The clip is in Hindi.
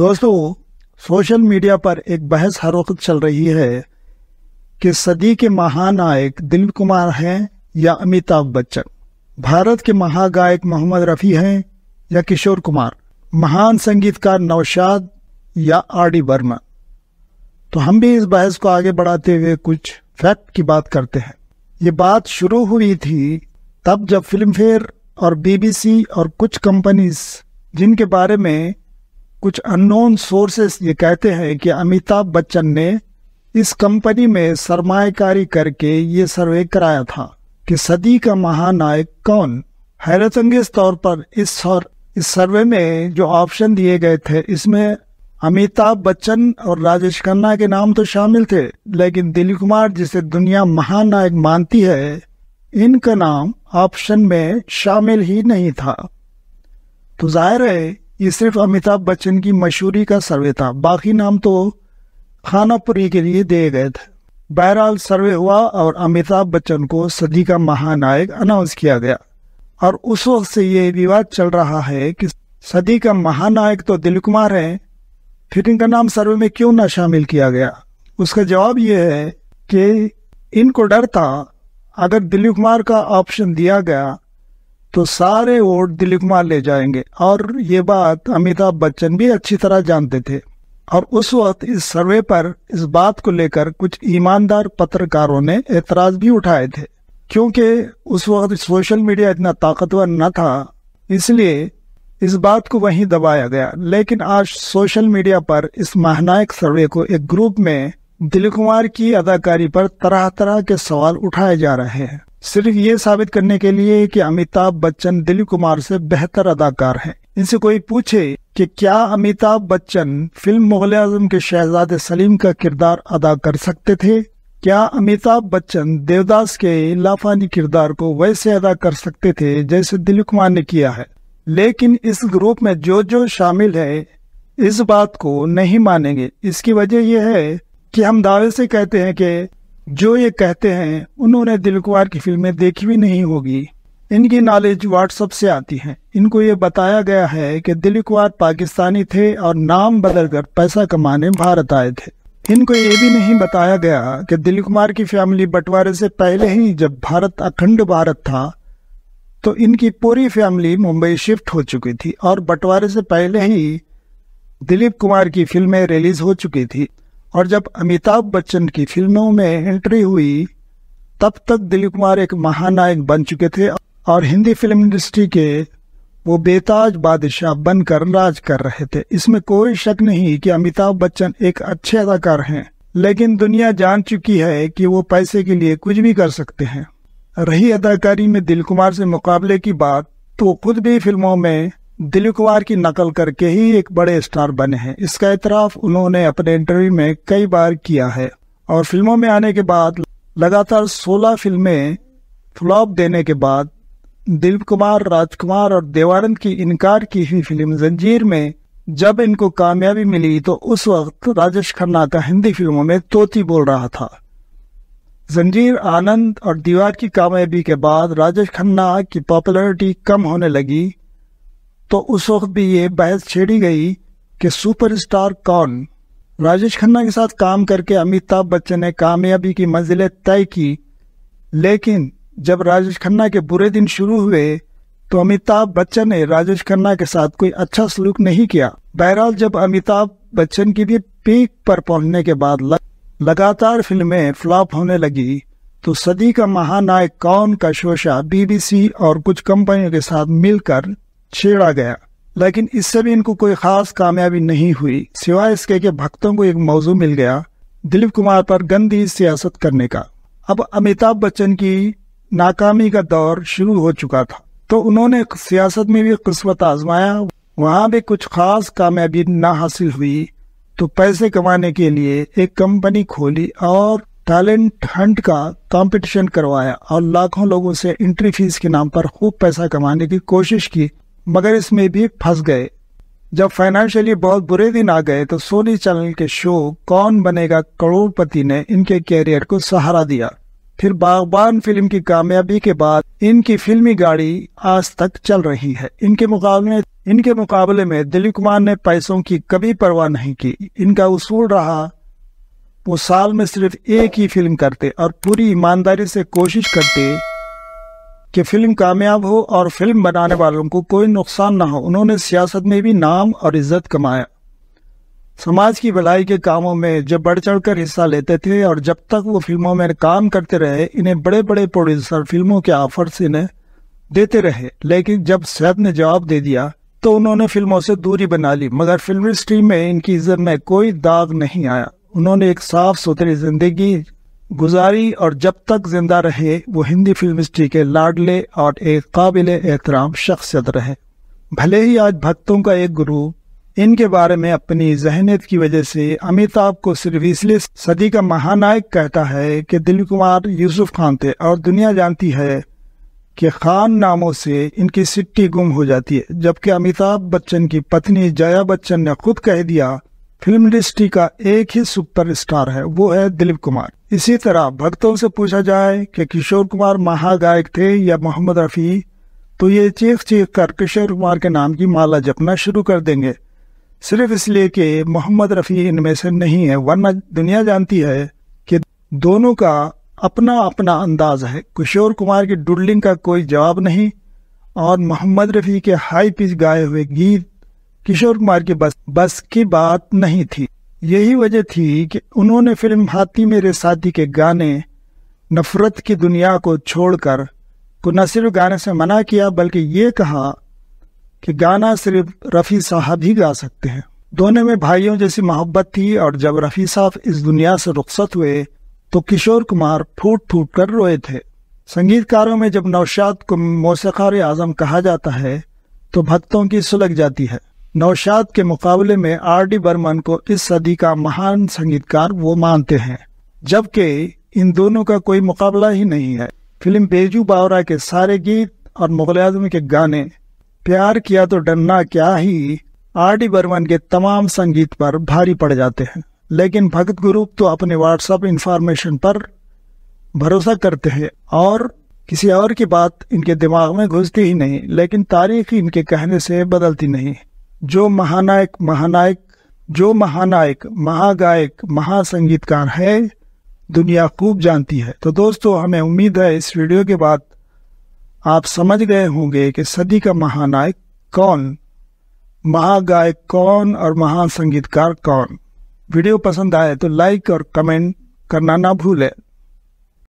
दोस्तों सोशल मीडिया पर एक बहस हर वक्त चल रही है कि सदी के महानायक दिलीप कुमार हैं या अमिताभ बच्चन भारत के महागायक मोहम्मद रफ़ी हैं या किशोर कुमार महान संगीतकार नौशाद या आर डी वर्मा तो हम भी इस बहस को आगे बढ़ाते हुए कुछ फैक्ट की बात करते हैं ये बात शुरू हुई थी तब जब फिल्म फेयर और बीबीसी और कुछ कंपनीज जिनके बारे में कुछ अननोन सोर्सेस ये कहते हैं कि अमिताभ बच्चन ने इस कंपनी में सरमाकारी करके ये सर्वे कराया था कि सदी का महानायक कौन हैरत अंगेज तौर पर इस सर, इस सर्वे में जो ऑप्शन दिए गए थे इसमें अमिताभ बच्चन और राजेश खन्ना के नाम तो शामिल थे लेकिन दिलीप कुमार जिसे दुनिया महानायक मानती है इनका नाम ऑप्शन में शामिल ही नहीं था तो जाहिर है ये सिर्फ अमिताभ बच्चन की मशहूरी का सर्वे था बाकी नाम तो खानापुरी के लिए दिए गए थे बहरहाल सर्वे हुआ और अमिताभ बच्चन को सदी का महानायक अनाउंस किया गया और उस वक्त से ये विवाद चल रहा है कि सदी का महानायक तो दिल कुमार है फिर इनका नाम सर्वे में क्यों ना शामिल किया गया उसका जवाब यह है कि इनको डर था अगर दिलीप कुमार का ऑप्शन दिया गया तो सारे वोट दिलीप कुमार ले जाएंगे और ये बात अमिताभ बच्चन भी अच्छी तरह जानते थे और उस वक्त इस सर्वे पर इस बात को लेकर कुछ ईमानदार पत्रकारों ने एतराज भी उठाए थे क्योंकि उस वक्त सोशल मीडिया इतना ताकतवर न था इसलिए इस बात को वहीं दबाया गया लेकिन आज सोशल मीडिया पर इस महानायक सर्वे को एक ग्रुप में दिलीप कुमार की अदाकारी पर तरह तरह के सवाल उठाए जा रहे हैं सिर्फ ये साबित करने के लिए कि अमिताभ बच्चन दिलीप कुमार से बेहतर अदाकार हैं। इनसे कोई पूछे कि क्या अमिताभ बच्चन फिल्म मुगल आजम के शहजादे सलीम का किरदार अदा कर सकते थे क्या अमिताभ बच्चन देवदास के लाफानी किरदार को वैसे अदा कर सकते थे जैसे दिलीप कुमार ने किया है लेकिन इस ग्रुप में जो जो शामिल है इस बात को नहीं मानेंगे इसकी वजह यह है कि हम दावे से कहते हैं कि जो ये कहते हैं उन्होंने दिलकुमार की फिल्में देखी भी नहीं होगी इनकी नॉलेज व्हाट्सएप से आती है इनको ये बताया गया है कि दिलीप कुमार पाकिस्तानी थे और नाम बदलकर पैसा कमाने भारत आए थे इनको ये भी नहीं बताया गया कि दिलीप कुमार की फैमिली बंटवारे से पहले ही जब भारत अखंड भारत था तो इनकी पूरी फैमिली मुंबई शिफ्ट हो चुकी थी और बंटवारे से पहले ही दिलीप कुमार की फिल्में रिलीज हो चुकी थी और जब अमिताभ बच्चन की फिल्मों में एंट्री हुई तब तक दिलीप कुमार एक महानायक बन चुके थे और हिंदी फिल्म इंडस्ट्री के वो बेताज बादशाह बनकर राज कर रहे थे इसमें कोई शक नहीं कि अमिताभ बच्चन एक अच्छे अदाकार हैं लेकिन दुनिया जान चुकी है कि वो पैसे के लिए कुछ भी कर सकते हैं रही अदाकारी में दिल कुमार से मुकाबले की बात तो खुद भी फिल्मों में दिलीप कुमार की नकल करके ही एक बड़े स्टार बने हैं इसका इतराफ उन्होंने अपने इंटरव्यू में कई बार किया है और फिल्मों में आने के बाद लगातार 16 फिल्में फ्लॉप देने के बाद दिलीप कुमार राजकुमार और देवानंद की इनकार की हुई फिल्म जंजीर में जब इनको कामयाबी मिली तो उस वक्त राजेश खन्ना का हिंदी फिल्मों में तोती बोल रहा था जंजीर आनंद और दीवार की कामयाबी के बाद राजेश खन्ना की पॉपुलैरिटी कम होने लगी तो उस वक्त भी ये बहस छेड़ी गई कि सुपरस्टार कौन राजेश खन्ना के साथ काम करके अमिताभ बच्चन ने कामयाबी की मंजिलें तय की लेकिन जब राजेश खन्ना के बुरे दिन शुरू हुए तो अमिताभ बच्चन ने राजेश खन्ना के साथ कोई अच्छा सलूक नहीं किया बहरहाल जब अमिताभ बच्चन की भी पीक पर पहुंचने के बाद लगातार फिल्में फ्लॉप होने लगी तो सदी का महानायक कौन का शोशा बीबीसी और कुछ कंपनियों के साथ मिलकर छेड़ा गया लेकिन इससे भी इनको कोई खास कामयाबी नहीं हुई सिवाय इसके के भक्तों को एक मौजू मिल गया दिलीप कुमार पर गंदी सियासत करने का अब अमिताभ बच्चन की नाकामी का दौर शुरू हो चुका था तो उन्होंने सियासत में भी किस्मत आजमाया वहाँ भी कुछ खास कामयाबी न हासिल हुई तो पैसे कमाने के लिए एक कंपनी खोली और टैलेंट हंट का कंपटीशन करवाया और लाखों लोगों से एंट्री फीस के नाम पर खूब पैसा कमाने की कोशिश की मगर इसमें भी फंस गए जब फाइनेंशियली बहुत बुरे दिन आ गए तो सोनी चैनल के शो कौन बनेगा करोड़पति ने इनके कैरियर को सहारा दिया फिर बागबान फिल्म की कामयाबी के बाद इनकी फिल्मी गाड़ी आज तक चल रही है इनके मुकाबले इनके मुकाबले में दिलीप कुमार ने पैसों की कभी परवाह नहीं की इनका उसूल रहा वो साल में सिर्फ एक ही फिल्म करते और पूरी ईमानदारी से कोशिश करते कि फिल्म कामयाब हो और फिल्म बनाने वालों को कोई नुकसान ना हो उन्होंने सियासत में भी नाम और इज्जत कमाया समाज की भलाई के कामों में जब बढ़ चढ़ कर हिस्सा लेते थे और जब तक वो फिल्मों में काम करते रहे इन्हें बड़े बड़े प्रोड्यूसर फिल्मों के ऑफर से इन्हें देते रहे लेकिन जब सैद ने जवाब दे दिया तो उन्होंने फिल्मों से दूरी बना ली मगर फिल्म इंडस्ट्री में इनकी इज्जत में कोई दाग नहीं आया उन्होंने एक साफ सुथरी जिंदगी गुजारी और जब तक जिंदा रहे वो हिंदी फिल्म हिस्ट्री के लाडले और एक काबिल एहतराम शख्सियत रहे भले ही आज भक्तों का एक गुरु इनके बारे में अपनी जहनीत की वजह से अमिताभ को सिर्फ इसलिए सदी का महानायक कहता है कि दिल कुमार यूसुफ खान थे और दुनिया जानती है कि खान नामों से इनकी सिट्टी गुम हो जाती है जबकि अमिताभ बच्चन की पत्नी जया बच्चन ने खुद कह दिया फिल्म इंडस्ट्री का एक ही सुपर स्टार है वो है दिलीप कुमार इसी तरह भक्तों से पूछा जाए कि किशोर कुमार महागायक थे या मोहम्मद रफ़ी तो ये चीख चीख कर किशोर कुमार के नाम की माला जपना शुरू कर देंगे सिर्फ इसलिए कि मोहम्मद रफ़ी इनमें से नहीं है वरना दुनिया जानती है कि दोनों का अपना अपना अंदाज है किशोर कुमार की डुडलिंग का कोई जवाब नहीं और मोहम्मद रफ़ी के हाई पिच गाए हुए गीत किशोर कुमार की बस बस की बात नहीं थी यही वजह थी कि उन्होंने फिल्म हाथी मेरे साथी के गाने नफरत की दुनिया को छोड़कर को तो न सिर्फ गाने से मना किया बल्कि ये कहा कि गाना सिर्फ रफ़ी साहब ही गा सकते हैं दोनों में भाइयों जैसी मोहब्बत थी और जब रफ़ी साहब इस दुनिया से रुखसत हुए तो किशोर कुमार फूट फूट कर रोए थे संगीतकारों में जब नौशाद को मौसार आज़म कहा जाता है तो भक्तों की सुलग जाती है नौशाद के मुकाबले में आर डी बर्मन को इस सदी का महान संगीतकार वो मानते हैं जबकि इन दोनों का कोई मुकाबला ही नहीं है फिल्म बेजू बावरा के सारे गीत और मुगल आजम के गाने प्यार किया तो डरना क्या ही आर डी बर्मन के तमाम संगीत पर भारी पड़ जाते हैं लेकिन भगत ग्रुप तो अपने व्हाट्सएप इंफॉर्मेशन पर भरोसा करते हैं और किसी और की बात इनके दिमाग में घुसती ही नहीं लेकिन तारीख इनके कहने से बदलती नहीं जो महानायक महानायक जो महानायक महागायक महासंगीतकार है दुनिया खूब जानती है तो दोस्तों हमें उम्मीद है इस वीडियो के बाद आप समझ गए होंगे कि सदी का महानायक कौन महागायक कौन और महासंगीतकार कौन वीडियो पसंद आए तो लाइक और कमेंट करना ना भूलें